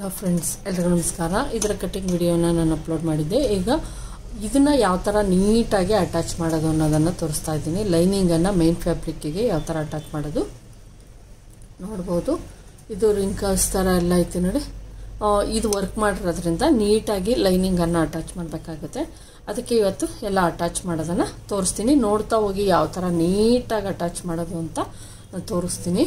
hello friends ಎಲ್ರಿಗೂ ನಮಸ್ಕಾರ ಇದರ ಕಟ್ಟಿಂಗ್ ವಿಡಿಯೋನ ನಾನು ಅಪ್ಲೋಡ್ ಮಾಡಿದ್ದೆ ಈಗ ಇದನ್ನು ಯಾವ ಥರ ನೀಟಾಗಿ ಅಟ್ಯಾಚ್ ಮಾಡೋದು ಅನ್ನೋದನ್ನು ತೋರಿಸ್ತಾ ಇದ್ದೀನಿ ಲೈನಿಂಗನ್ನು ಮೇನ್ ಫ್ಯಾಬ್ರಿಕ್ಕಿಗೆ ಯಾವ ಥರ ಅಟ್ಯಾಚ್ ಮಾಡೋದು ನೋಡ್ಬೋದು ಇದು ರಿಂಕಲ್ಸ್ ಥರ ಎಲ್ಲ ಐತಿ ನೋಡಿ ಇದು ವರ್ಕ್ ಮಾಡಿರೋದ್ರಿಂದ ನೀಟಾಗಿ ಲೈನಿಂಗನ್ನು ಅಟ್ಯಾಚ್ ಮಾಡಬೇಕಾಗುತ್ತೆ ಅದಕ್ಕೆ ಇವತ್ತು ಎಲ್ಲ ಅಟ್ಯಾಚ್ ಮಾಡೋದನ್ನು ತೋರಿಸ್ತೀನಿ ನೋಡ್ತಾ ಹೋಗಿ ಯಾವ ಥರ ನೀಟಾಗಿ ಅಟ್ಯಾಚ್ ಮಾಡೋದು ಅಂತ ನಾನು ತೋರಿಸ್ತೀನಿ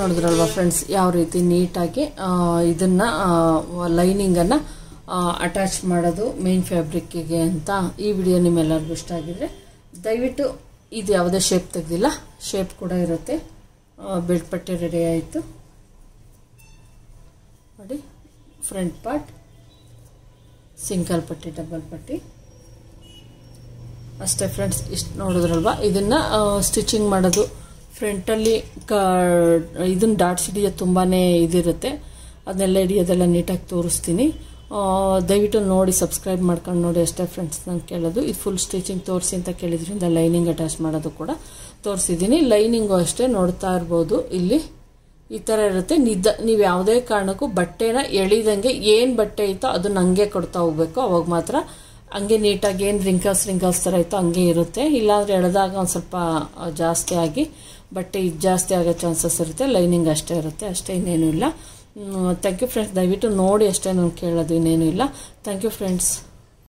ನೋಡಿದ್ರಲ್ವ ಫ್ರೆಂಡ್ಸ್ ಯಾವ ರೀತಿ ನೀಟಾಗಿ ಇದನ್ನು ಲೈನಿಂಗನ್ನು ಅಟ್ಯಾಚ್ ಮಾಡೋದು ಮೇನ್ ಫ್ಯಾಬ್ರಿಕ್ಕಿಗೆ ಅಂತ ಈ ವಿಡಿಯೋ ನಿಮ್ಮೆಲ್ಲರಿಗೂ ಇಷ್ಟ ಆಗಿದ್ರೆ ದಯವಿಟ್ಟು ಇದು ಯಾವುದೇ ಶೇಪ್ ತೆಗೆದಿಲ್ಲ ಶೇಪ್ ಕೂಡ ಇರುತ್ತೆ ಪಟ್ಟಿ ರೆಡಿ ಆಯಿತು ನೋಡಿ ಫ್ರಂಟ್ ಪಾರ್ಟ್ ಸಿಂಗಲ್ ಪಟ್ಟಿ ಡಬಲ್ ಪಟ್ಟಿ ಅಷ್ಟೇ ಫ್ರೆಂಡ್ಸ್ ಇಷ್ಟು ನೋಡಿದ್ರಲ್ವ ಇದನ್ನು ಸ್ಟಿಚಿಂಗ್ ಮಾಡೋದು ಫ್ರಂಟಲ್ಲಿ ಕ ಇದನ್ನ ಡಾಟ್ಸ್ ಹಿಡಿಯೋದು ತುಂಬಾ ಇದಿರುತ್ತೆ ಅದನ್ನೆಲ್ಲ ಹಿಡಿಯೋದೆಲ್ಲ ನೀಟಾಗಿ ತೋರಿಸ್ತೀನಿ ದಯವಿಟ್ಟು ನೋಡಿ ಸಬ್ಸ್ಕ್ರೈಬ್ ಮಾಡ್ಕೊಂಡು ನೋಡಿ ಅಷ್ಟೇ ಫ್ರೆಂಡ್ಸ್ ನಾನು ಕೇಳೋದು ಇದು ಫುಲ್ ಸ್ಟಿಚಿಂಗ್ ತೋರಿಸಿ ಅಂತ ಕೇಳಿದ್ರಿಂದ ಲೈನಿಂಗ್ ಅಟ್ಯಾಚ್ ಮಾಡೋದು ಕೂಡ ತೋರಿಸಿದ್ದೀನಿ ಲೈನಿಂಗು ಅಷ್ಟೇ ನೋಡ್ತಾ ಇರ್ಬೋದು ಇಲ್ಲಿ ಈ ಥರ ಇರುತ್ತೆ ನಿದ್ದ ನೀವು ಯಾವುದೇ ಕಾರಣಕ್ಕೂ ಬಟ್ಟೆನ ಎಳಿದಂಗೆ ಏನು ಬಟ್ಟೆ ಐತೋ ಅದನ್ನ ಹಂಗೆ ಕೊಡ್ತಾ ಹೋಗ್ಬೇಕು ಅವಾಗ ಮಾತ್ರ ಹಂಗೆ ನೀಟಾಗಿ ಏನು ರಿಂಕಲ್ಸ್ ರಿಂಕಲ್ಸ್ ಥರ ಇತ್ತು ಹಂಗೆ ಇರುತ್ತೆ ಇಲ್ಲಾಂದರೆ ಎಳೆದಾಗ ಒಂದು ಸ್ವಲ್ಪ ಜಾಸ್ತಿ ಆಗಿ ಬಟ್ಟೆ ಇದು ಜಾಸ್ತಿ ಆಗೋ ಚಾನ್ಸಸ್ ಇರುತ್ತೆ ಲೈನಿಂಗ್ ಅಷ್ಟೇ ಇರುತ್ತೆ ಅಷ್ಟೇ ಇನ್ನೇನೂ ಇಲ್ಲ ಥ್ಯಾಂಕ್ ಯು ಫ್ರೆಂಡ್ಸ್ ದಯವಿಟ್ಟು ನೋಡಿ ಅಷ್ಟೇ ನಾನು ಕೇಳೋದು ಇನ್ನೇನೂ ಇಲ್ಲ ಥ್ಯಾಂಕ್ ಯು ಫ್ರೆಂಡ್ಸ್